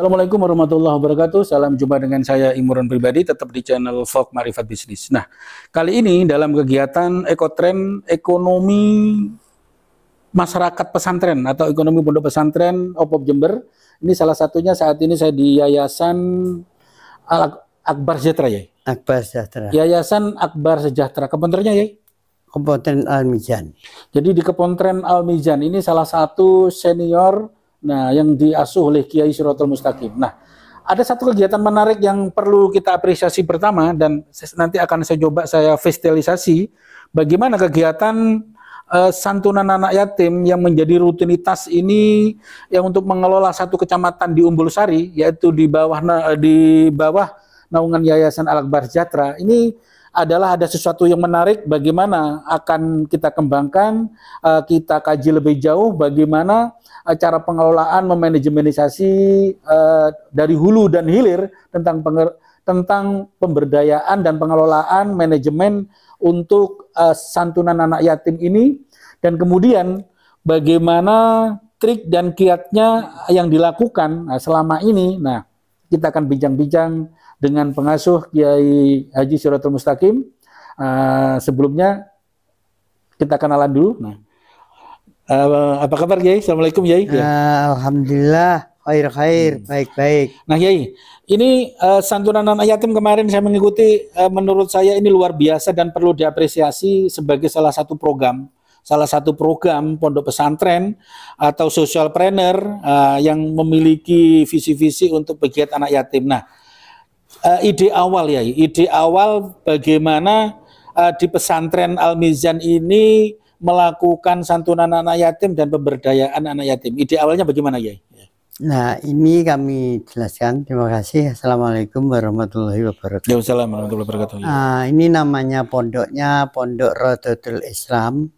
Assalamualaikum warahmatullahi wabarakatuh. Salam jumpa dengan saya Imuran Pribadi tetap di channel Vlog Marifat Bisnis. Nah, kali ini dalam kegiatan Ekotren Ekonomi Masyarakat Pesantren atau Ekonomi Pondok Pesantren Opop Jember, ini salah satunya saat ini saya di Yayasan Al Akbar Sejahtera ya. Akbar Sejahtera. Yayasan Akbar Sejahtera. Kepenternya ya? Kepontren Al Mijan. Jadi di Kepontren Al Mijan ini salah satu senior Nah, yang diasuh oleh Kiai Suratul Mustaqim. Nah, ada satu kegiatan menarik yang perlu kita apresiasi pertama dan nanti akan saya coba saya festialisasi bagaimana kegiatan uh, santunan anak yatim yang menjadi rutinitas ini yang untuk mengelola satu kecamatan di Umbul Sari yaitu di bawah di bawah naungan Yayasan Al-Akbar Jatra ini adalah ada sesuatu yang menarik bagaimana akan kita kembangkan, eh, kita kaji lebih jauh bagaimana eh, cara pengelolaan memanajemenisasi eh, dari hulu dan hilir tentang penger tentang pemberdayaan dan pengelolaan manajemen untuk santunan anak yatim ini dan kemudian bagaimana trik dan kiatnya yang dilakukan nah, selama ini. Nah, kita akan bincang-bincang dengan pengasuh Kiai Haji Suratul Mustaqim. Uh, sebelumnya kita kenalan dulu. Nah, uh, apa kabar Kiai? Assalamualaikum Kiai. Uh, Alhamdulillah. Khair khair, hmm. baik baik. Nah Kiai, ini uh, santunan anak yatim kemarin saya mengikuti. Uh, menurut saya ini luar biasa dan perlu diapresiasi sebagai salah satu program salah satu program pondok pesantren atau social planner uh, yang memiliki visi-visi untuk pegiat anak yatim. Nah, uh, ide awal ya, ide awal bagaimana uh, di pesantren Al Mizan ini melakukan santunan anak yatim dan pemberdayaan anak yatim. Ide awalnya bagaimana ya? Nah, ini kami jelaskan. Terima kasih. Assalamualaikum warahmatullahi wabarakatuh. ya assalamualaikum warahmatullahi wabarakatuh. Nah, ini namanya pondoknya Pondok Rodotul Islam,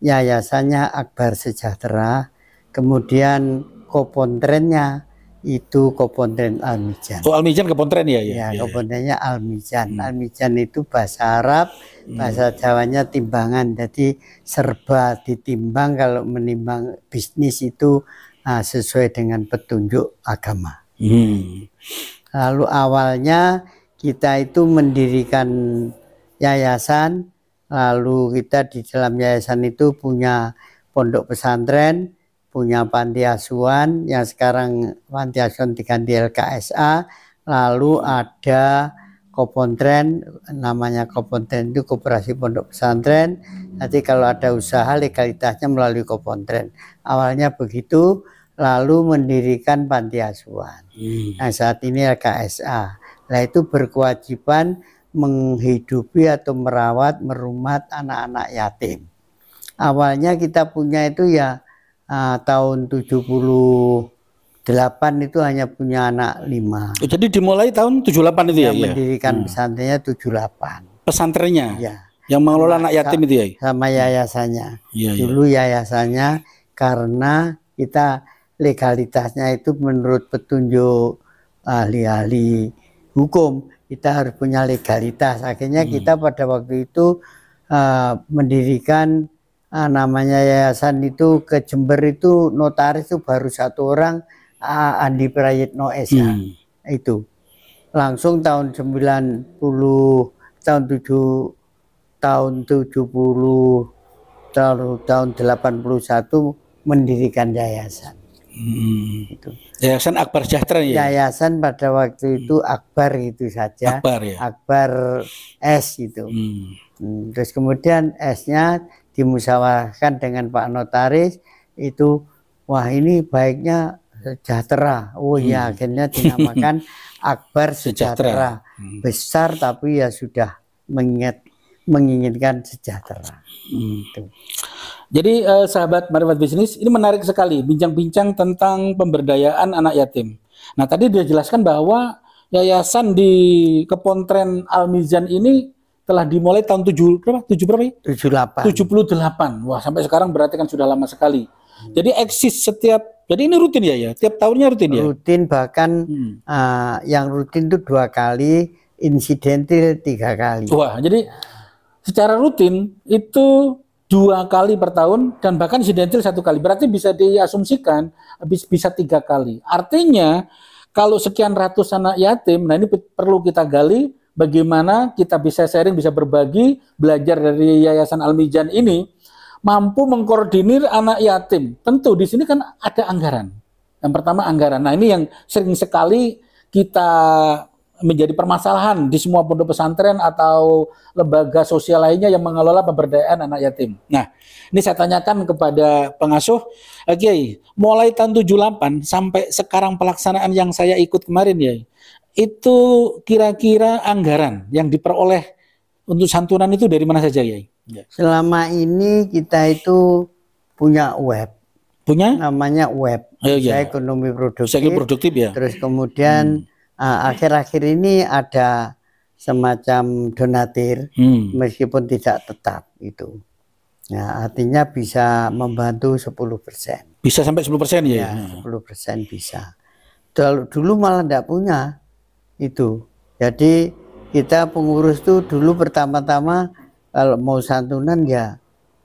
yayasannya Akbar Sejahtera, kemudian kopontrennya itu komponen Almijan. Oh Almijan Kopondren iya, iya. ya? Ya, ya, ya ya. Almijan. Hmm. Almijan itu bahasa Arab, hmm. bahasa hmm. Jawanya timbangan. Jadi serba ditimbang kalau menimbang bisnis itu uh, sesuai dengan petunjuk agama. Hmm. Lalu awalnya kita itu mendirikan yayasan, lalu kita di dalam yayasan itu punya pondok pesantren, punya panti asuhan yang sekarang panti asuhan diganti LKSA lalu ada Kopontren namanya Kopontren itu Koperasi Pondok Pesantren nanti kalau ada usaha legalitasnya melalui Kopontren awalnya begitu lalu mendirikan panti asuhan hmm. nah saat ini LKSA nah itu berkewajiban menghidupi atau merawat merumat anak-anak yatim awalnya kita punya itu ya uh, tahun 78 itu hanya punya anak lima. Oh, jadi dimulai tahun 78 itu ya? Iya. mendirikan pesantrennya Hmm. pesantrennya 78. Pesantrennya? Ya. Yang mengelola anak yatim itu ya? Sama hmm. yayasannya. Ya, Dulu yayasannya karena kita legalitasnya itu menurut petunjuk ahli-ahli hukum kita harus punya legalitas akhirnya hmm. kita pada waktu itu uh, mendirikan ah, namanya yayasan itu ke Jember itu notaris itu baru satu orang ah, Andi Prayitno SH hmm. itu langsung tahun 90 tahun 7 tahun 70 tahun tahun 81 mendirikan yayasan hmm. itu yayasan Akbar Sejahtera ya yayasan pada waktu hmm. itu Akbar itu saja Akbar ya Akbar S itu hmm. Hmm, terus kemudian S-nya dimusyawarahkan dengan Pak Notaris itu wah ini baiknya sejahtera. Oh iya, hmm. ya akhirnya dinamakan Akbar Sejahtera. sejahtera. Hmm. Besar tapi ya sudah mengingat menginginkan sejahtera. Hmm. Itu. Jadi eh, sahabat marifat bisnis ini menarik sekali bincang-bincang tentang pemberdayaan anak yatim. Nah tadi dia jelaskan bahwa yayasan di Kepontren almizan ini telah dimulai tahun 7 berapa? 7 berapa ya? 78. 78. Wah, sampai sekarang berarti kan sudah lama sekali. Hmm. Jadi eksis setiap jadi ini rutin ya ya, tiap tahunnya rutin ya. Rutin bahkan hmm. uh, yang rutin itu dua kali, insidentil tiga kali. Wah, jadi secara rutin itu dua kali per tahun dan bahkan insidentil satu kali. Berarti bisa diasumsikan habis bisa tiga kali. Artinya kalau sekian ratus anak yatim, nah ini perlu kita gali bagaimana kita bisa sharing, bisa berbagi, belajar dari Yayasan Almijan ini mampu mengkoordinir anak yatim. Tentu di sini kan ada anggaran. Yang pertama anggaran. Nah, ini yang sering sekali kita menjadi permasalahan di semua pondok pesantren atau lembaga sosial lainnya yang mengelola pemberdayaan anak yatim. Nah, ini saya tanyakan kepada pengasuh, oke mulai tahun 78 sampai sekarang pelaksanaan yang saya ikut kemarin, ya itu kira-kira anggaran yang diperoleh untuk santunan itu dari mana saja, Yai? Ya. Selama ini kita itu punya web. Punya? Namanya web. Oh, iya. ekonomi produktif. Saya produktif ya. Terus kemudian hmm. akhir-akhir hmm. uh, ini ada semacam donatir hmm. meskipun tidak tetap itu. Nah, artinya bisa membantu 10%. Bisa sampai 10% ya? Ya, 10% ya, bisa dulu malah tidak punya itu. Jadi kita pengurus tuh dulu pertama-tama kalau mau santunan ya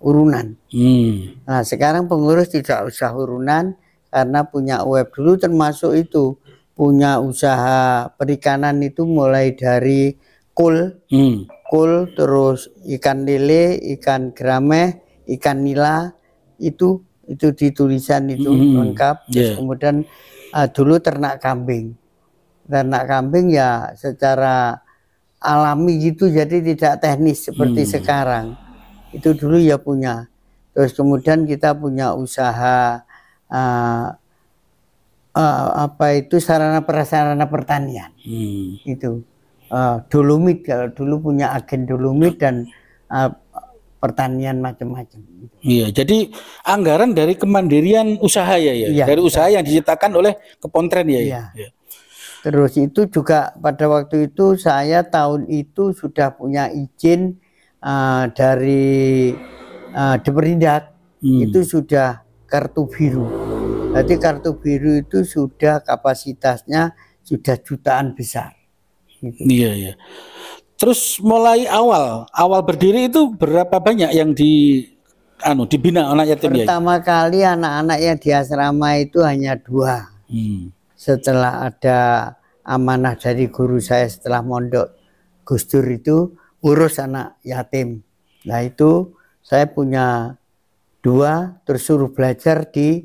urunan. Hmm. Nah sekarang pengurus tidak usah urunan karena punya web dulu termasuk itu punya usaha perikanan itu mulai dari kul, hmm. kul terus ikan lele, ikan grameh, ikan nila itu itu ditulisan itu hmm. lengkap. Terus kemudian uh, dulu ternak kambing ternak kambing ya secara alami gitu jadi tidak teknis seperti hmm. sekarang itu dulu ya punya terus kemudian kita punya usaha uh, uh, apa itu sarana prasarana pertanian hmm. itu uh, dolomit kalau dulu punya agen dolomit dan uh, pertanian macam-macam. Iya, jadi anggaran dari kemandirian usaha ya, ya, ya dari usaha ya. yang diciptakan oleh Kepontren ya, ya. ya. Terus itu juga pada waktu itu saya tahun itu sudah punya izin uh, dari uh, Deperindak hmm. itu sudah kartu biru. Berarti kartu biru itu sudah kapasitasnya sudah jutaan besar. Gitu. Iya iya. Terus mulai awal awal berdiri itu berapa banyak yang di anu dibina anak yatim Pertama ya? kali anak-anak yang di asrama itu hanya dua. Hmm setelah ada amanah dari guru saya setelah mondok Gustur itu urus anak yatim. Nah itu saya punya dua terus suruh belajar di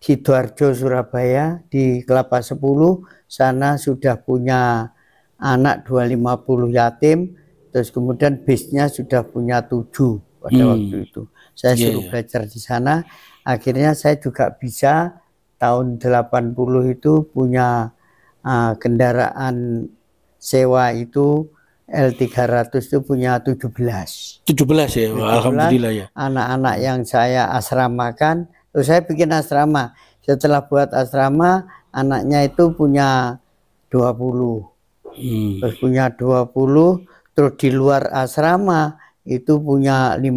Sidoarjo Surabaya di Kelapa 10 sana sudah punya anak 250 yatim terus kemudian bisnya sudah punya tujuh pada hmm. waktu itu saya iya, suruh yeah. belajar di sana akhirnya saya juga bisa tahun 80 itu punya uh, kendaraan sewa itu L300 itu punya 17. 17 ya, 17, alhamdulillah ya. Anak-anak yang saya asramakan, terus saya bikin asrama. Setelah buat asrama, anaknya itu punya 20. Hmm. Terus punya 20, terus di luar asrama itu punya 50.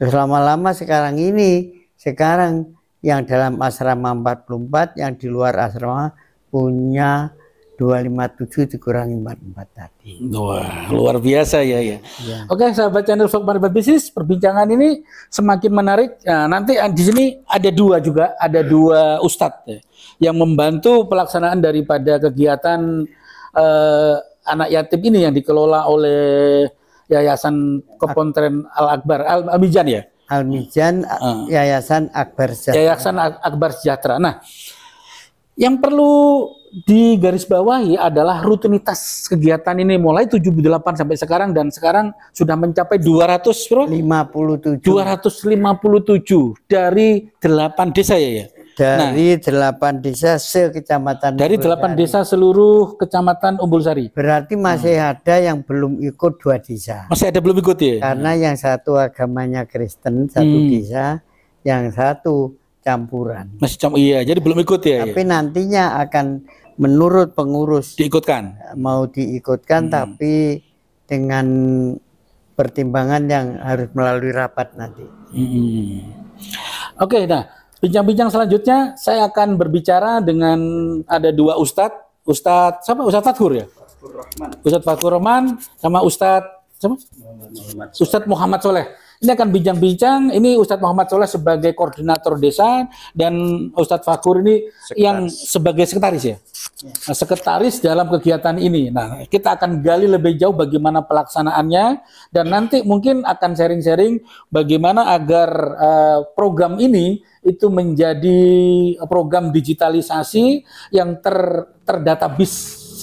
Terus lama-lama sekarang ini, sekarang yang dalam asrama 44 yang di luar asrama punya 257 dikurangi 44 tadi. Wah, luar biasa ya ya. ya. Oke, sahabat channel Vlog Market Bisnis, perbincangan ini semakin menarik. Nah, nanti di sini ada dua juga, ada dua ustadz ya, yang membantu pelaksanaan daripada kegiatan eh, anak yatim ini yang dikelola oleh Yayasan Kepontren Al Akbar Al abijan ya. Almijan uh, Yayasan Akbar Sejahtera. Yayasan Akbar Sejahtera. Nah, yang perlu digarisbawahi adalah rutinitas kegiatan ini mulai 78 sampai sekarang dan sekarang sudah mencapai 257. bro 257 dari 8 desa ya ya Nah. dari delapan 8 desa sekecamatan dari delapan desa seluruh kecamatan Umbul Sari berarti masih hmm. ada yang belum ikut dua desa masih ada belum ikut ya karena hmm. yang satu agamanya Kristen satu hmm. desa yang satu campuran masih campur iya jadi belum ikut ya, ya? tapi iya. nantinya akan menurut pengurus diikutkan mau diikutkan hmm. tapi dengan pertimbangan yang harus melalui rapat nanti hmm. oke okay, nah Bincang-bincang selanjutnya saya akan berbicara dengan ada dua ustadz, ustadz siapa? Ustadz Fathur ya. Ustadz Fathur Rahman sama Ustadz siapa? Muhammad Ustadz Muhammad Soleh. Ini akan bincang-bincang. Ini Ustadz Muhammad Soleh sebagai koordinator desa dan Ustadz Fakur ini sekretaris. yang sebagai sekretaris ya. Iya. Nah, sekretaris dalam kegiatan ini. Nah, kita akan gali lebih jauh bagaimana pelaksanaannya dan nanti mungkin akan sharing-sharing bagaimana agar uh, program ini itu menjadi program digitalisasi yang ter terdatabis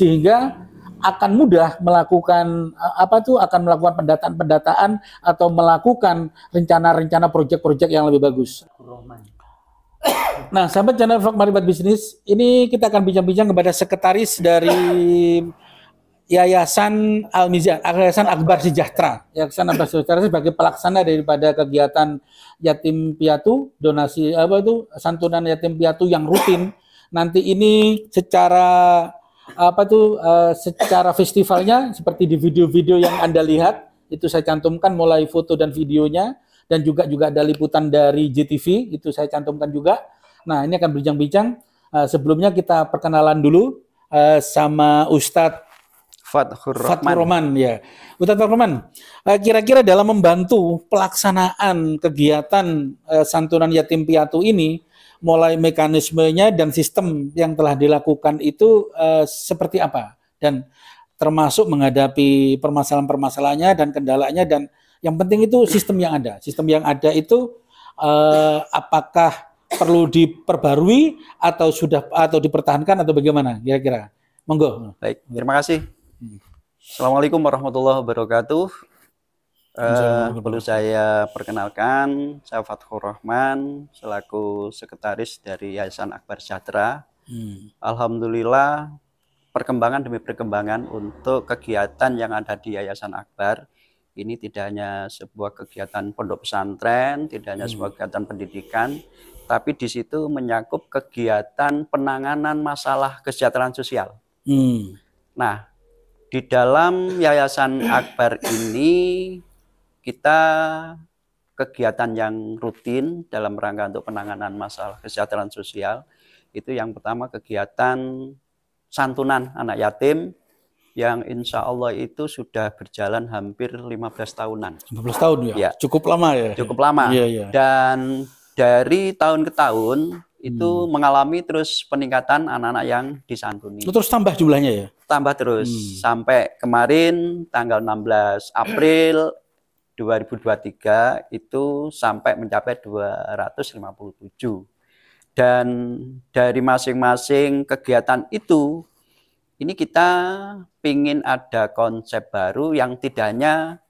sehingga akan mudah melakukan eh, apa tuh akan melakukan pendataan-pendataan atau melakukan rencana-rencana proyek-proyek yang lebih bagus. Nah, sahabat channel vlog Maribat Bisnis, ini kita akan bincang-bincang kepada sekretaris dari Yayasan Al Mizan, Yayasan Akbar Sejahtera, Yayasan Akbar Sejahtera sebagai pelaksana daripada kegiatan yatim piatu, donasi apa itu santunan yatim piatu yang rutin. Nanti ini secara apa tuh uh, secara festivalnya seperti di video-video yang Anda lihat itu saya cantumkan mulai foto dan videonya dan juga juga ada liputan dari JTV itu saya cantumkan juga. Nah, ini akan berbincang-bincang. Uh, sebelumnya kita perkenalan dulu uh, sama Ustadz Fathur Rahman. Rahman ya. Ustadz Fathur Rahman, kira-kira dalam membantu pelaksanaan kegiatan santunan yatim piatu ini mulai mekanismenya dan sistem yang telah dilakukan itu uh, seperti apa dan termasuk menghadapi permasalahan-permasalahannya dan kendalanya dan yang penting itu sistem yang ada. Sistem yang ada itu uh, apakah perlu diperbarui atau sudah atau dipertahankan atau bagaimana kira-kira? Monggo. Baik, terima kasih. Hmm. Assalamualaikum warahmatullahi wabarakatuh. Uh, perlu saya perkenalkan, saya Fathur Rahman, selaku sekretaris dari Yayasan Akbar Sejahtera. Hmm. Alhamdulillah, perkembangan demi perkembangan untuk kegiatan yang ada di Yayasan Akbar ini tidak hanya sebuah kegiatan pondok pesantren, tidak hanya hmm. sebuah kegiatan pendidikan, tapi di situ menyangkut kegiatan penanganan masalah kesejahteraan sosial. Hmm. Nah, di dalam Yayasan Akbar ini kita kegiatan yang rutin dalam rangka untuk penanganan masalah kesejahteraan sosial itu yang pertama kegiatan santunan anak yatim yang insya Allah itu sudah berjalan hampir 15 tahunan. 15 tahun ya? ya. Cukup lama ya? Cukup lama. Ya, ya. Dan dari tahun ke tahun itu hmm. mengalami terus peningkatan anak-anak yang disantuni. Terus tambah jumlahnya ya? Tambah terus. Hmm. Sampai kemarin tanggal 16 April 2023 itu sampai mencapai 257. Dan dari masing-masing kegiatan itu, ini kita ingin ada konsep baru yang tidak hanya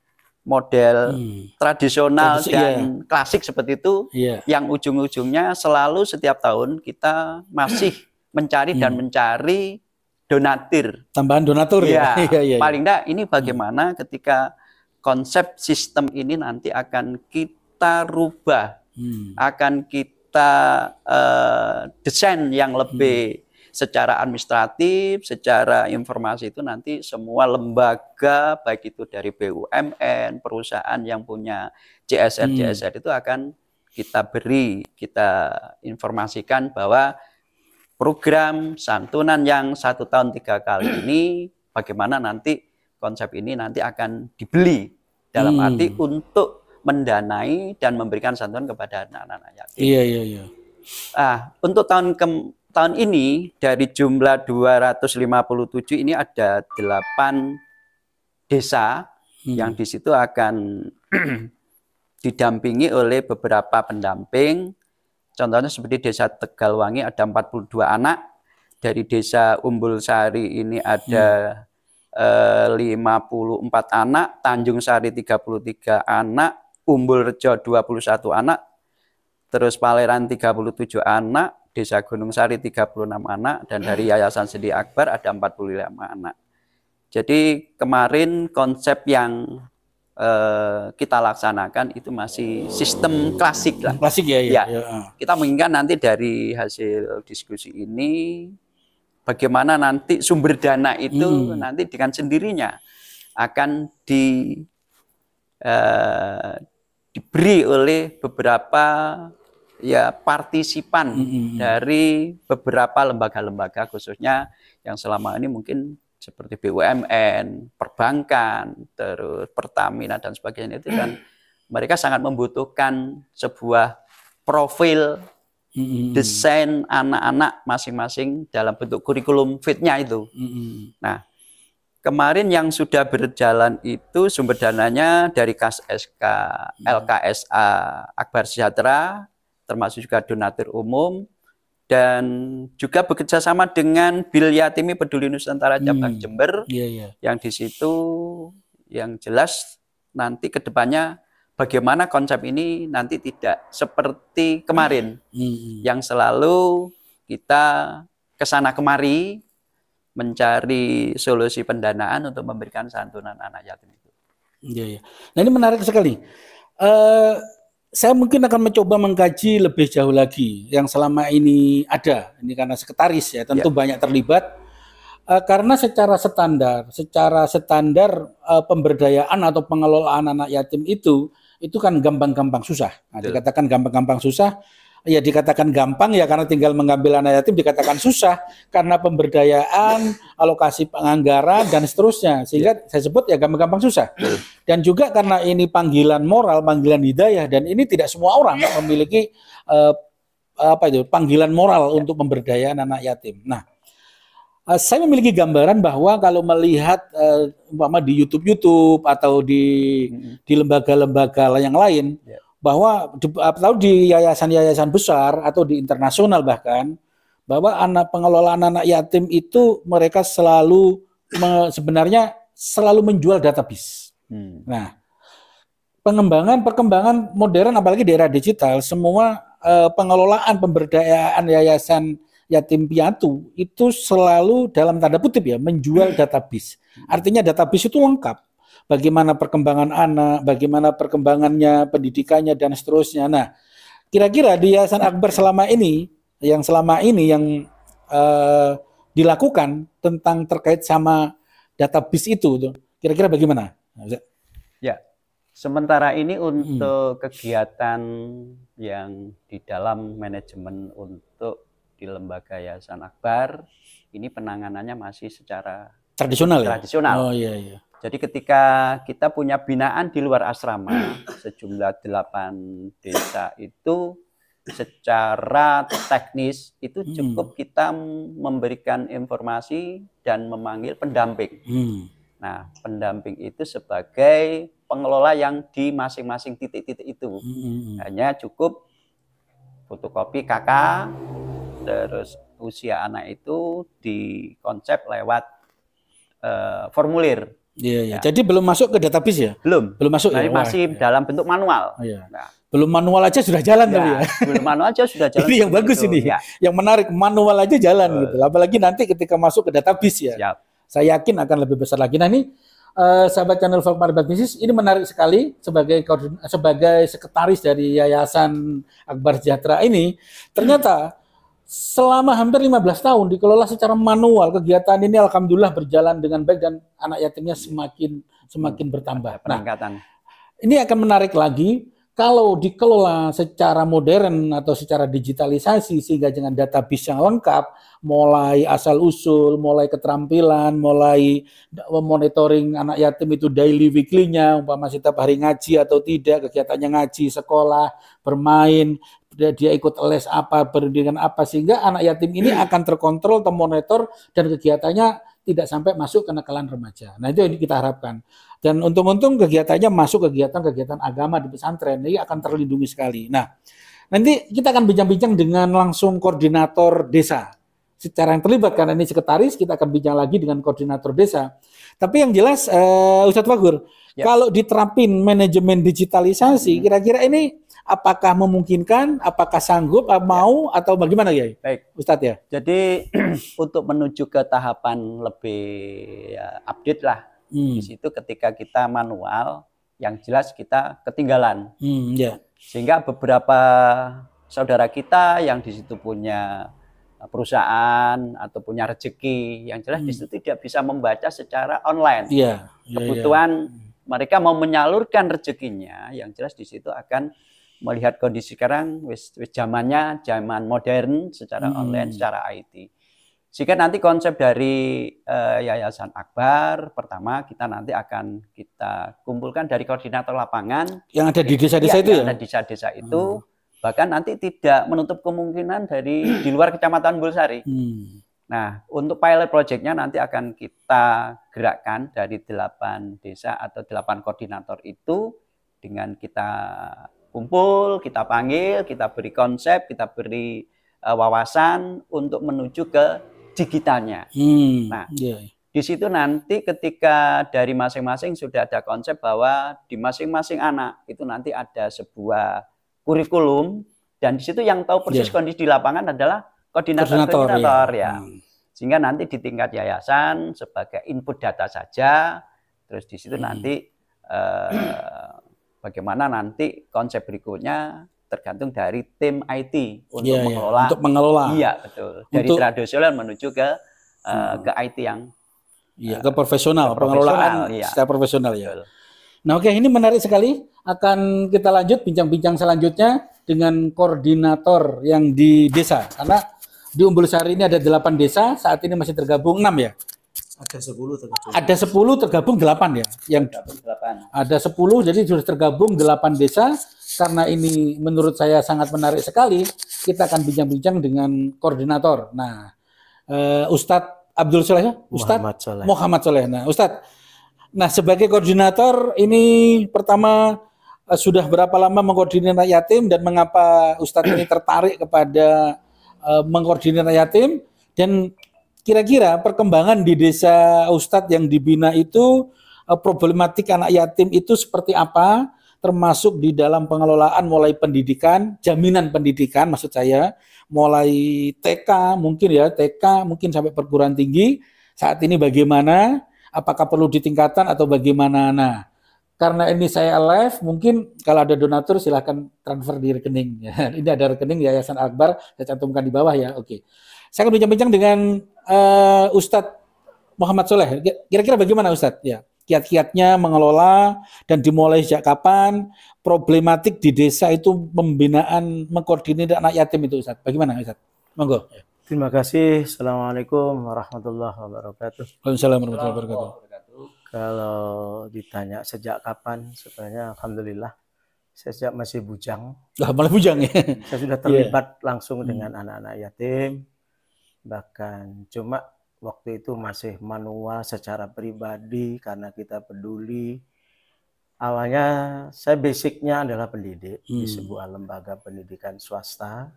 model hmm. tradisional Tradisi, dan iya. klasik seperti itu, iya. yang ujung-ujungnya selalu setiap tahun kita masih mencari hmm. dan mencari donatir. Tambahan donatur ya. ya. Paling enggak ini bagaimana ketika konsep sistem ini nanti akan kita rubah, hmm. akan kita uh, desain yang lebih hmm. secara administratif, secara informasi itu nanti semua lembaga baik itu dari BUMN, perusahaan yang punya CSR, hmm. CSR itu akan kita beri, kita informasikan bahwa program santunan yang satu tahun tiga kali ini bagaimana nanti konsep ini nanti akan dibeli dalam hmm. arti untuk mendanai dan memberikan santunan kepada anak-anak yatim. Iya iya iya. Ah, untuk tahun ke tahun ini dari jumlah 257 ini ada 8 desa hmm. yang di situ akan didampingi oleh beberapa pendamping. Contohnya seperti Desa Tegalwangi ada 42 anak, dari Desa Umbul Sari ini ada hmm. 54 eh, anak, Tanjung Sari 33 anak, Umbul Rejo 21 anak, terus Paleran 37 anak, Desa Gunung Sari 36 anak, dan dari Yayasan Sedi Akbar ada 45 anak. Jadi kemarin konsep yang eh, kita laksanakan itu masih sistem klasik lah. Klasik ya. ya. Iya. ya. Ah. Kita menginginkan nanti dari hasil diskusi ini bagaimana nanti sumber dana itu hmm. nanti dengan sendirinya akan di eh, diberi oleh beberapa ya partisipan hmm. dari beberapa lembaga-lembaga khususnya yang selama ini mungkin seperti BUMN, perbankan, terus Pertamina dan sebagainya itu dan mereka sangat membutuhkan sebuah profil hmm desain anak-anak masing-masing dalam bentuk kurikulum fitnya itu. hmm Nah, kemarin yang sudah berjalan itu sumber dananya dari KAS SK, LKSA Akbar Sejahtera, termasuk juga donatur umum, dan juga bekerja sama dengan Bil Yatimi Peduli Nusantara Cabang hmm. Jember yeah, yeah. yang di situ yang jelas nanti kedepannya bagaimana konsep ini nanti tidak seperti kemarin hmm. yang selalu kita kesana kemari mencari solusi pendanaan untuk memberikan santunan anak yatim itu. Iya, iya. Nah ini menarik sekali. Uh, saya mungkin akan mencoba mengkaji lebih jauh lagi yang selama ini ada. Ini karena sekretaris ya, tentu ya. banyak terlibat. Uh, karena secara standar, secara standar uh, pemberdayaan atau pengelolaan anak yatim itu itu kan gampang-gampang susah. Nah, dikatakan gampang-gampang susah, ya dikatakan gampang ya karena tinggal mengambil anak yatim dikatakan susah karena pemberdayaan, alokasi penganggaran dan seterusnya. Sehingga ya. saya sebut ya gampang-gampang susah. Dan juga karena ini panggilan moral, panggilan hidayah dan ini tidak semua orang memiliki uh, apa itu panggilan moral ya. untuk pemberdayaan anak yatim. Nah, Eh, saya memiliki gambaran bahwa kalau melihat uh, umpama di YouTube YouTube atau di -hmm. di lembaga-lembaga yang lain yeah. bahwa di, atau di yayasan-yayasan besar atau di internasional bahkan bahwa anak pengelolaan anak yatim itu mereka selalu me, sebenarnya selalu menjual database. Hmm. Nah, pengembangan perkembangan modern apalagi di era digital semua uh, pengelolaan pemberdayaan yayasan yatim piatu itu selalu dalam tanda kutip ya menjual database. Artinya database itu lengkap. Bagaimana perkembangan anak, bagaimana perkembangannya, pendidikannya dan seterusnya. Nah, kira-kira di Yayasan Akbar selama ini yang selama ini yang uh, dilakukan tentang terkait sama database itu kira-kira bagaimana? Ya, sementara ini hmm. untuk hmm. kegiatan yang di dalam manajemen untuk di lembaga Yayasan Akbar ini penanganannya masih secara tradisional. Ya? Tradisional. Ya? Oh iya iya. Jadi ketika kita punya binaan di luar asrama sejumlah delapan desa itu secara teknis itu hmm. cukup hmm. kita memberikan informasi dan memanggil pendamping. Hmm. Nah, pendamping itu sebagai pengelola yang di masing-masing titik-titik itu. Hmm. hmm, hmm. Hanya cukup fotokopi kakak terus usia anak itu dikonsep lewat uh, formulir. Iya, iya, Ya. Jadi belum masuk ke database ya? Belum. Belum masuk Jadi ya? Masih Wah, iya. dalam ya. bentuk manual. Oh, iya. nah. Belum manual aja sudah jalan ya, ya? Belum manual aja sudah jalan. ini yang bagus itu. ini. Ya. Yang menarik, manual aja jalan uh, gitu. Apalagi nanti ketika masuk ke database ya. Siap. Saya yakin akan lebih besar lagi. Nah ini uh, sahabat channel Vlog Marbat ini menarik sekali sebagai sebagai sekretaris dari Yayasan Akbar Sejahtera ini. Ternyata hmm selama hampir 15 tahun dikelola secara manual kegiatan ini alhamdulillah berjalan dengan baik dan anak yatimnya semakin semakin bertambah. Nah, Peningkatan. Nah, ini akan menarik lagi kalau dikelola secara modern atau secara digitalisasi sehingga dengan database yang lengkap mulai asal usul, mulai keterampilan, mulai monitoring anak yatim itu daily weekly-nya umpama setiap hari ngaji atau tidak, kegiatannya ngaji, sekolah, bermain, dia, ikut les apa, pendidikan apa sehingga anak yatim ini akan terkontrol, termonitor dan kegiatannya tidak sampai masuk ke nakalan remaja. Nah itu yang kita harapkan. Dan untung-untung kegiatannya masuk kegiatan-kegiatan agama di pesantren, ini akan terlindungi sekali. Nah nanti kita akan bincang-bincang dengan langsung koordinator desa secara yang terlibat karena ini sekretaris kita akan bincang lagi dengan koordinator desa. Tapi yang jelas uh, Ustadz Fagur, ya. kalau diterapin manajemen digitalisasi, hmm. kira-kira hmm. ini apakah memungkinkan, apakah sanggup, ya. mau atau bagaimana ya? Baik, Ustadz ya. Jadi untuk menuju ke tahapan lebih ya, update lah. Hmm. Di situ ketika kita manual, yang jelas kita ketinggalan. Hmm, ya. Sehingga beberapa saudara kita yang di situ punya perusahaan atau punya rezeki yang jelas hmm. di situ tidak bisa membaca secara online. Yeah, yeah, iya. Kebutuhan yeah. Hmm. mereka mau menyalurkan rezekinya yang jelas di situ akan melihat kondisi sekarang wis wis zamannya zaman modern secara hmm. online secara IT. Jika nanti konsep dari uh, Yayasan Akbar pertama kita nanti akan kita kumpulkan dari koordinator lapangan yang ada di desa-desa iya, itu ya? desa-desa hmm. itu hmm. bahkan nanti tidak menutup kemungkinan dari di luar Kecamatan Bulsari. Hmm. Nah, untuk pilot projectnya nanti akan kita gerakkan dari delapan desa atau delapan koordinator itu dengan kita kumpul, kita panggil, kita beri konsep, kita beri uh, wawasan untuk menuju ke digitalnya. Hmm, nah, yeah. di situ nanti ketika dari masing-masing sudah ada konsep bahwa di masing-masing anak itu nanti ada sebuah kurikulum dan di situ yang tahu persis yeah. kondisi di lapangan adalah ya. koordinator, koordinator, koordinator ya. ya. Hmm. Sehingga nanti di tingkat yayasan sebagai input data saja, terus di situ hmm. nanti uh, Bagaimana nanti konsep berikutnya tergantung dari tim IT untuk yeah, iya. mengelola. Yeah. Untuk mengelola. Iya betul. Dari untuk, tradisional menuju ke uh, ke IT yang Iya, eh, ke profesional, ke pengelolaan iya. secara profesional ya. Nah, oke ini menarik sekali. Akan kita lanjut bincang-bincang selanjutnya dengan koordinator yang di desa. Karena di Umbul Sari ini ada 8 desa, saat ini masih tergabung 6 ya. Ada 10 tergabung. Ada 10 tergabung 8 ya. Yang tergabung 8. Ada 10 jadi sudah tergabung 8 desa. Karena ini menurut saya sangat menarik sekali, kita akan bincang-bincang dengan koordinator. Nah, uh, Ustadz Abdul Soleh, ya? Ustadz Muhammad Soleh. Muhammad Soleh. Nah, Ustadz, nah sebagai koordinator ini pertama uh, sudah berapa lama mengkoordinir yatim dan mengapa Ustadz ini tertarik kepada uh, mengkoordinir yatim dan kira-kira perkembangan di desa Ustadz yang dibina itu eh, problematik anak yatim itu seperti apa termasuk di dalam pengelolaan mulai pendidikan, jaminan pendidikan maksud saya, mulai TK mungkin ya, TK mungkin sampai perguruan tinggi saat ini bagaimana, apakah perlu ditingkatan atau bagaimana. Nah, karena ini saya live, mungkin kalau ada donatur silahkan transfer di rekening. ini ada rekening Yayasan Akbar, saya cantumkan di bawah ya. Oke. Saya akan bincang-bincang dengan uh, Ustadz Muhammad Soleh, kira-kira bagaimana Ustadz? Ya, kiat-kiatnya mengelola dan dimulai sejak kapan? Problematik di desa itu pembinaan mengkoordinir anak yatim itu Ustadz. Bagaimana Ustadz? Monggo. Ya, terima kasih. Assalamualaikum warahmatullahi wabarakatuh. Waalaikumsalam warahmatullahi wabarakatuh. Kalau ditanya sejak kapan, sebenarnya Alhamdulillah saya sejak masih bujang. Lah, malah bujang ya? Saya sudah terlibat yeah. langsung dengan hmm. anak-anak hmm. yatim bahkan cuma waktu itu masih manual secara pribadi karena kita peduli awalnya saya basicnya adalah pendidik hmm. di sebuah lembaga pendidikan swasta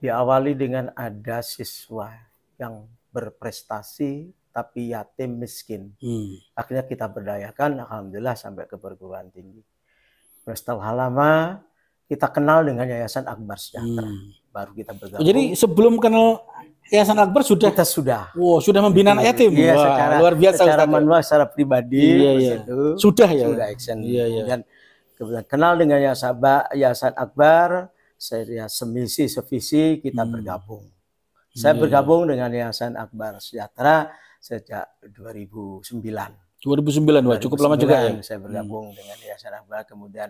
diawali dengan ada siswa yang berprestasi tapi yatim miskin. Hmm. Akhirnya kita berdayakan, alhamdulillah sampai ke perguruan tinggi. setelah lama kita kenal dengan Yayasan Akbar Sejahtera. Hmm baru kita bergabung. Jadi sebelum kenal Yayasan Akbar sudah kita sudah. Wow, sudah membina anak yatim. Iya, Wah, secara, luar biasa secara Ustaz. Ya? manual secara pribadi iya, iya. Itu, sudah ya. Sudah action. Iya, iya. Dan kemudian kenal dengan Yayasan Akbar, saya ya, semisi sevisi kita hmm. bergabung. Saya iya, bergabung dengan Yayasan Akbar Sejahtera sejak 2009. 2009, 2009 wah cukup lama juga ya. Saya bergabung hmm. dengan Yayasan Akbar kemudian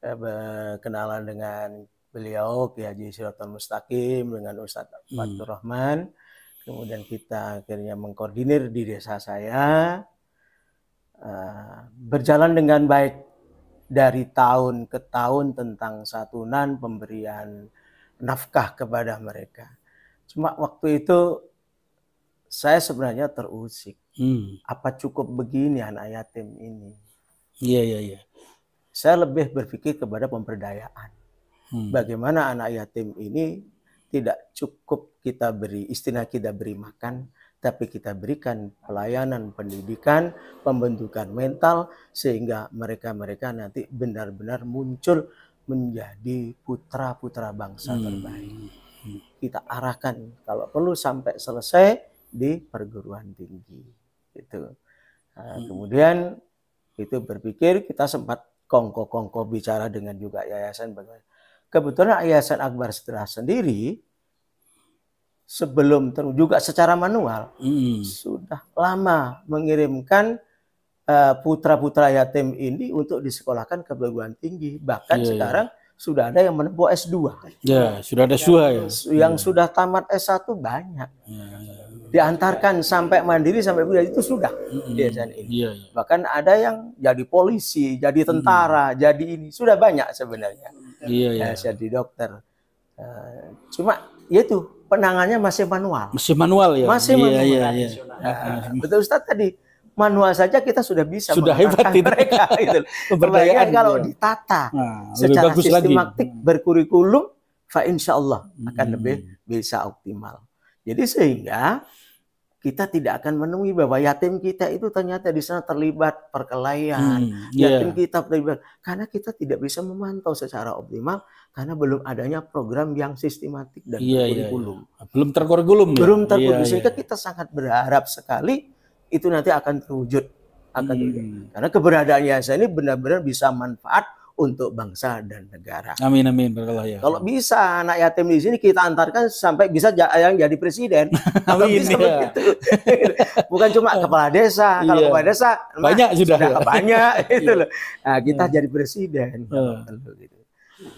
eh, berkenalan dengan beliau Ki Haji Siratul Mustaqim dengan Ustadz hmm. Fatur Rahman. Kemudian kita akhirnya mengkoordinir di desa saya uh, berjalan dengan baik dari tahun ke tahun tentang satunan pemberian nafkah kepada mereka. Cuma waktu itu saya sebenarnya terusik. Hmm. Apa cukup begini anak yatim ini? Iya, iya, iya. Saya lebih berpikir kepada pemberdayaan. Hmm. Bagaimana anak yatim ini tidak cukup kita beri istilah kita beri makan, tapi kita berikan pelayanan pendidikan, pembentukan mental sehingga mereka-mereka nanti benar-benar muncul menjadi putra-putra bangsa hmm. terbaik. Kita arahkan kalau perlu sampai selesai di perguruan tinggi. Itu, Nah, hmm. Kemudian itu berpikir kita sempat kongko-kongko bicara dengan juga yayasan bagaimana Kebetulan Yayasan Akbar Setelah sendiri sebelum terus juga secara manual hmm. sudah lama mengirimkan putra eh, putra-putra yatim ini untuk disekolahkan ke perguruan tinggi. Bahkan yeah, iya. sekarang sudah ada yang menempuh S2. Ya, yeah, sudah ada SUA ya. Yang yeah. Iya. sudah tamat S1 banyak. Yeah, yeah iya. diantarkan sampai mandiri sampai budaya itu sudah mm-hmm. ini. Yeah, yeah. Bahkan ada yang jadi polisi, jadi tentara, mm-hmm. jadi ini sudah banyak sebenarnya dokter iya, iya. saya jadi dokter uh, cuma ya itu penangannya masih manual masih manual ya masih iya, manual iya, iya. Nah, betul Ustaz tadi manual saja kita sudah bisa sudah hebat itu. mereka gitu. Pemberdayaan kalau iya. ditata nah, secara bagus sistematik lagi. Hmm. berkurikulum fa insya Allah akan hmm. lebih bisa optimal jadi sehingga kita tidak akan menemui bahwa yatim kita itu ternyata di sana terlibat perkelahian, hmm, yeah. yatim kita terlibat karena kita tidak bisa memantau secara optimal karena belum adanya program yang sistematik dan yeah, iya, iya. kurikulum. Yeah, yeah. Belum terkurikulum. Ya? Belum terkurikulum. yeah, iya. sehingga yeah. kita sangat berharap sekali itu nanti akan terwujud akan hmm. terwujud. Karena keberadaan yayasan ini benar-benar bisa manfaat untuk bangsa dan negara. Amin amin berkah ya. Kalau bisa anak yatim di sini kita antarkan sampai bisa yang jadi presiden. amin bisa ya. begitu. Bukan cuma kepala desa, kalau iya. kepala desa nah, banyak nah, sudah, sudah ya. banyak itu loh. Nah, kita hmm. jadi presiden. Hmm.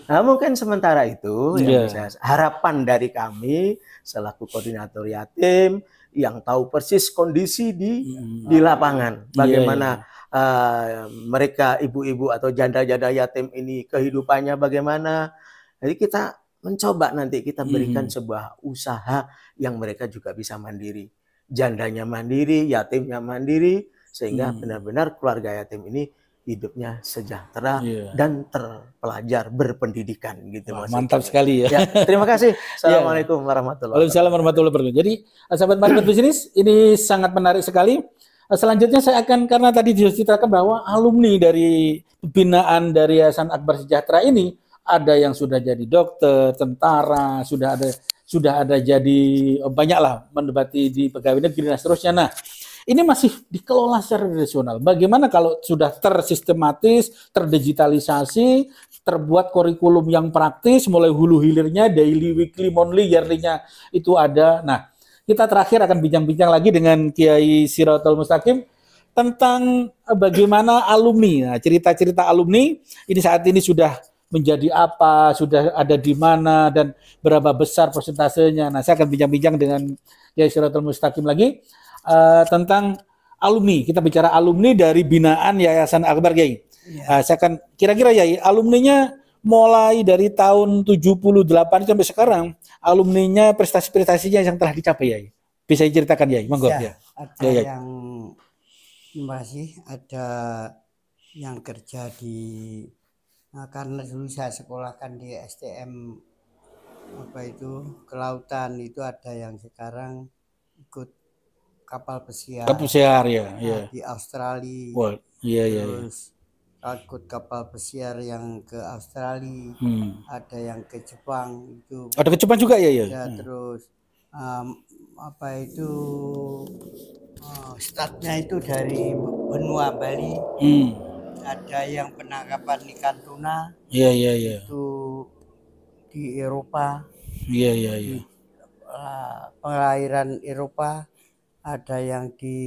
Nah, mungkin sementara itu yeah. yang saya, harapan dari kami selaku koordinator yatim yang tahu persis kondisi di hmm. di lapangan iya, bagaimana yeah, yeah uh, mereka ibu-ibu atau janda-janda yatim ini kehidupannya bagaimana. Jadi kita mencoba nanti kita berikan hmm. sebuah usaha yang mereka juga bisa mandiri. Jandanya mandiri, yatimnya mandiri sehingga benar hmm. benar-benar keluarga yatim ini hidupnya sejahtera yeah. dan terpelajar berpendidikan gitu Wah, mantap sekali ya. ya terima kasih iya. assalamualaikum yeah. warahmatullahi wabarakatuh. warahmatullahi wabarakatuh jadi sahabat market bisnis ini sangat menarik sekali Eh, selanjutnya saya akan karena tadi diceritakan bahwa alumni dari binaan dari Yayasan Akbar Sejahtera ini ada yang sudah jadi dokter, tentara, sudah ada sudah ada jadi eh, banyaklah mendebati di pegawai negeri dan seterusnya. Nah, ini masih dikelola secara tradisional. Bagaimana kalau sudah tersistematis, terdigitalisasi, terbuat kurikulum yang praktis mulai hulu hilirnya daily, weekly, monthly, yearly-nya itu ada. Nah, kita terakhir akan bincang-bincang lagi dengan Kiai Sirotol Mustaqim tentang eh, bagaimana alumni. Nah, cerita-cerita alumni ini saat ini sudah menjadi apa, sudah ada di mana dan berapa besar persentasenya. Nah, saya akan bincang-bincang dengan Kiai Sirotol Mustaqim lagi uh, tentang alumni. Kita bicara alumni dari binaan Yayasan Akbar Kiai. Ya. Uh, saya akan kira-kira ya alumninya mulai dari tahun 78 sampai sekarang alumninya prestasi-prestasinya yang telah dicapai ya. Bisa diceritakan ya, monggo iya, ya. Ada ya, ya. yang yang masih ada yang kerja di nah, karena dulu saya sekolahkan di STM apa itu kelautan itu ada yang sekarang ikut kapal pesiar kapal pesiar ya, nah, ya. di Australia Iya, iya, iya. Terus angkut kapal pesiar yang ke Australia, hmm. ada yang ke Jepang itu. Ada ke Jepang juga ya ya. ya hmm. terus um, apa itu uh, eh, startnya itu dari benua Bali. Hmm. Ada yang penangkapan ikan tuna. Iya iya iya. Itu di Eropa. Iya iya iya. Uh, eh, pengairan Eropa ada yang di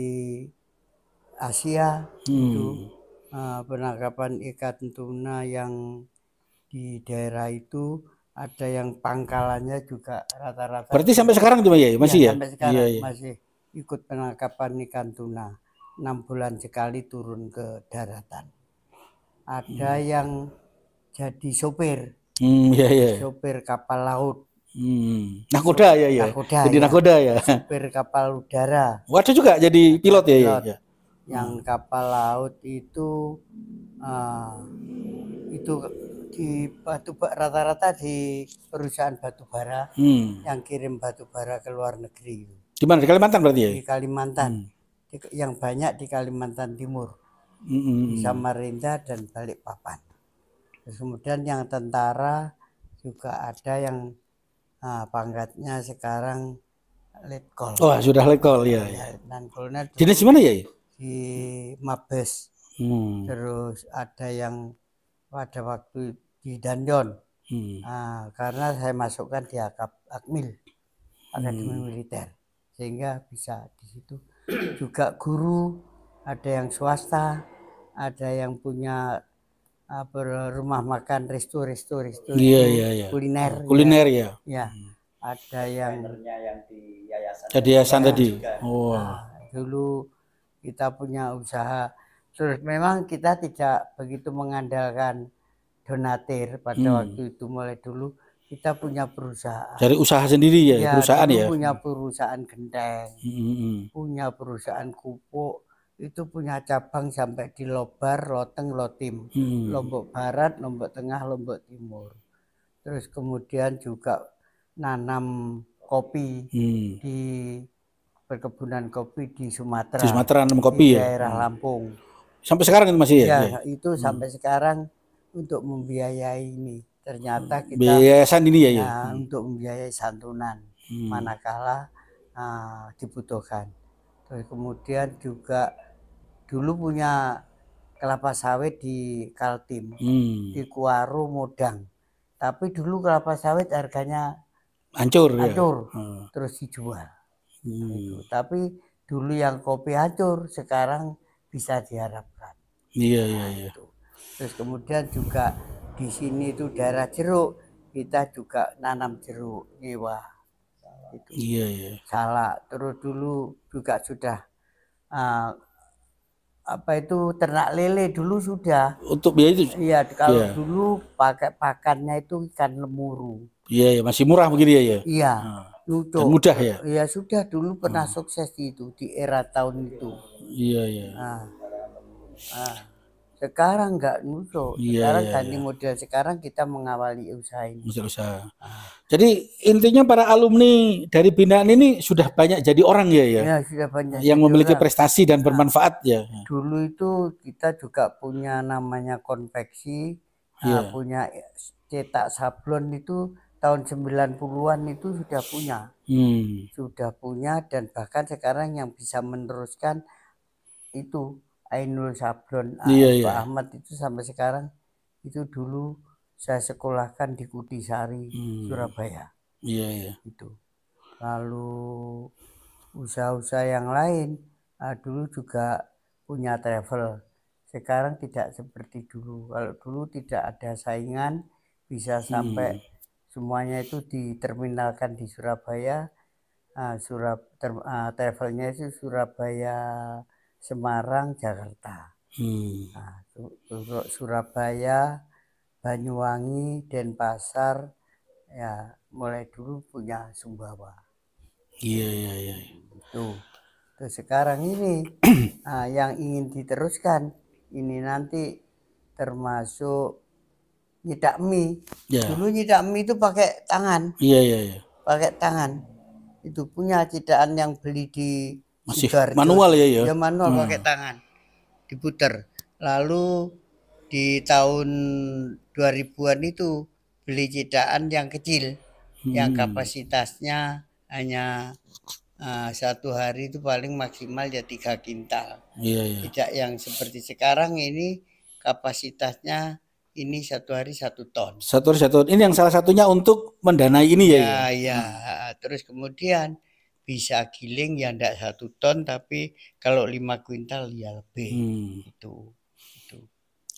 Asia hmm. itu Eh, penangkapan ikan tuna yang di daerah itu ada yang pangkalannya juga rata-rata. Berarti sampai sekarang tuh ya iya, masih ya? Sampai sekarang iya, iya. masih ikut penangkapan ikan tuna. Enam bulan sekali turun ke daratan. Ada hmm. yang jadi sopir. Hmm, iya, iya. Sopir kapal laut. Hmm. Nakoda ya ya. Nakoda, jadi ya. nakoda ya. Sopir kapal udara. Waduh oh, juga jadi pilot, ya, ya, pilot. ya ya yang hmm. kapal laut itu uh, itu di batu rata-rata di perusahaan batubara hmm. yang kirim batu bara ke luar negeri. Di mana di Kalimantan berarti ya? Di Kalimantan, hmm. yang banyak di Kalimantan Timur, hmm, hmm, hmm. di Samarinda dan Balikpapan. Terus kemudian yang tentara juga ada yang nah, pangkatnya sekarang letkol. Oh sudah letkol ya. ya. Dan kolonel. Jenis mana ya? di Mabes hmm. terus ada yang pada waktu di Danjon hmm. nah, karena saya masukkan di Akap Akmil Akademi hmm. Militer sehingga bisa di situ juga guru ada yang swasta ada yang punya apa ah, rumah makan resto resto resto yeah, yeah, yeah. kuliner iya. kuliner ya ya, ya. ada yang, yang di yayasan yayasan tadi oh nah, dulu kita punya usaha terus memang kita tidak begitu mengandalkan donatir pada hmm. waktu itu mulai dulu kita punya perusahaan dari usaha sendiri ya, ya perusahaan ya punya perusahaan gendeng hmm, hmm, hmm. punya perusahaan kupuk itu punya cabang sampai di Lobar, Loteng, Lotim, hmm, hmm. Lombok Barat, Lombok Tengah, Lombok Timur. Terus kemudian juga nanam kopi hmm. di perkebunan kopi di Sumatera. Di Sumatera enam kopi di ya. Daerah hmm. Lampung. Sampai sekarang itu masih ya? Ya, iya. itu hmm. sampai sekarang untuk membiayai ini. Ternyata kita biayasan ini ya, ya. Nah, hmm. untuk membiayai santunan hmm. manakala uh, dibutuhkan. kemudian juga dulu punya kelapa sawit di Kaltim, hmm. di Kuaru Modang. Tapi dulu kelapa sawit harganya hancur, ya? hancur ya? hmm. terus dijual Gitu. Hmm. Tapi dulu yang kopi hancur, sekarang bisa diharapkan. Iya iya nah, iya. Itu. Terus kemudian juga di sini itu daerah jeruk, kita juga nanam jeruk nyewa. Itu. Iya iya. Salah. Terus dulu juga sudah uh, apa itu ternak lele dulu sudah. Untuk biaya itu? Iya, kalau yeah. dulu pakai pakannya itu ikan lemuru. Iya, iya, masih murah begitu ya, ya, Iya. yeah. Ludo. mudah ya? Ya sudah dulu pernah hmm. sukses di itu di era tahun itu. Iya iya. Nah, nah, sekarang nggak Ludo. Iya, sekarang iya, ganti iya. model sekarang kita mengawali usaha ini. Usaha. usaha. Jadi intinya para alumni dari binaan ini sudah banyak jadi orang ya ya. Ya sudah banyak. Yang memiliki orang. prestasi dan ah. bermanfaat ya. Dulu itu kita juga punya namanya konveksi, yeah. Iya. punya cetak sablon itu tahun 90-an itu sudah punya. Hmm. Sudah punya dan bahkan sekarang yang bisa meneruskan itu Ainul Sablon iya, Pak iya. Ahmad itu sampai sekarang itu dulu saya sekolahkan di Kutisari hmm. Surabaya. Iya iya. Itu. Lalu usaha-usaha yang lain nah, dulu juga punya travel. Sekarang tidak seperti dulu. Kalau dulu tidak ada saingan bisa sampai hmm semuanya itu diterminalkan di Surabaya uh, Surab ter, uh, travelnya itu Surabaya Semarang Jakarta hmm. uh, Surabaya Banyuwangi Denpasar ya mulai dulu punya Sumbawa iya iya iya itu terus sekarang ini uh, yang ingin diteruskan ini nanti termasuk nyetak mie. Yeah. Dulu nyetak mie itu pakai tangan. Iya yeah, iya yeah, iya. Yeah. Pakai tangan. Itu punya cidaan yang beli di masih manual ya ya. Ya manual hmm. pakai tangan. Diputer. Lalu di tahun 2000-an itu beli cidaan yang kecil hmm. yang kapasitasnya hanya uh, satu hari itu paling maksimal ya tiga kintal. Iya, iya. Tidak yang seperti sekarang ini kapasitasnya ini satu hari satu ton. Satu hari satu ton. Ini yang salah satunya untuk mendanai ini ya. Ya, ya. Hmm. Terus kemudian bisa giling yang tidak satu ton tapi kalau lima kuintal ya lebih hmm. itu.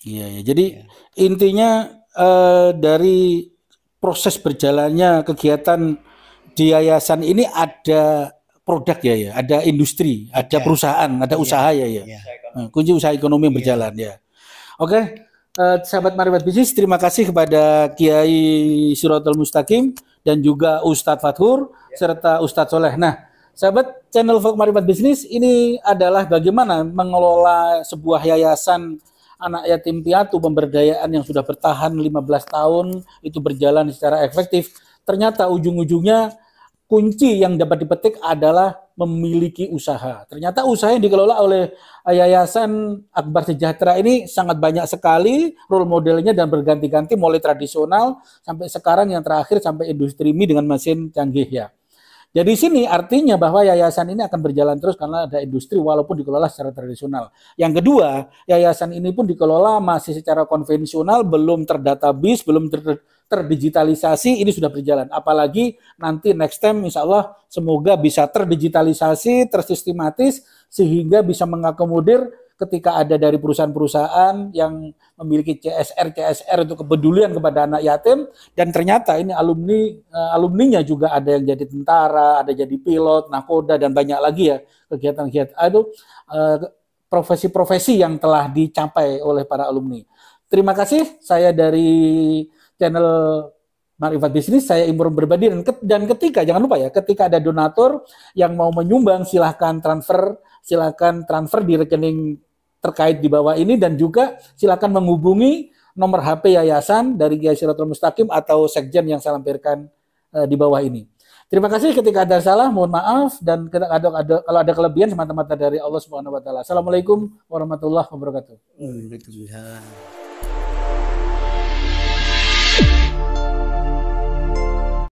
Iya, ya. Jadi ya. intinya uh, dari proses berjalannya kegiatan di yayasan ini ada produk ya ya, ada industri, ada ya. perusahaan, ada ya. usaha ya ya. ya. Kunci usaha ekonomi yang iya. berjalan ya. Oke eh, sahabat Marifat Bisnis, terima kasih kepada Kiai Suratul Mustaqim dan juga Ustadz Fathur ya. serta Ustadz Soleh. Nah, sahabat channel Vogue Marifat Bisnis ini adalah bagaimana mengelola sebuah yayasan anak yatim piatu pemberdayaan yang sudah bertahan 15 tahun itu berjalan secara efektif. Ternyata ujung-ujungnya kunci yang dapat dipetik adalah memiliki usaha. Ternyata usaha yang dikelola oleh Yayasan Akbar Sejahtera ini sangat banyak sekali role modelnya dan berganti-ganti mulai tradisional sampai sekarang yang terakhir sampai industri mie dengan mesin canggih ya. Jadi sini artinya bahwa yayasan ini akan berjalan terus karena ada industri walaupun dikelola secara tradisional. Yang kedua, yayasan ini pun dikelola masih secara konvensional, belum terdatabis, belum ter terdigitalisasi ini sudah berjalan. Apalagi nanti next time insya Allah semoga bisa terdigitalisasi, tersistematis, sehingga bisa mengakomodir ketika ada dari perusahaan-perusahaan yang memiliki CSR CSR untuk kepedulian kepada anak yatim dan ternyata ini alumni alumni eh, alumninya juga ada yang jadi tentara, ada jadi pilot, nakoda dan banyak lagi ya kegiatan-kegiatan itu eh, profesi-profesi yang telah dicapai oleh para alumni. Terima kasih saya dari channel Marifat Bisnis, saya Imron Berbadi dan, dan ketika jangan lupa ya, ketika ada donatur yang mau menyumbang silahkan transfer, silahkan transfer di rekening terkait di bawah ini dan juga silahkan menghubungi nomor HP yayasan dari Kiai Siratul Mustaqim atau sekjen yang saya lampirkan eh, di bawah ini. Terima kasih ketika ada salah, mohon maaf dan ketika ada, kalau ada kelebihan semata-mata dari Allah Subhanahu wa taala. Assalamualaikum warahmatullahi wabarakatuh. Waalaikumsalam.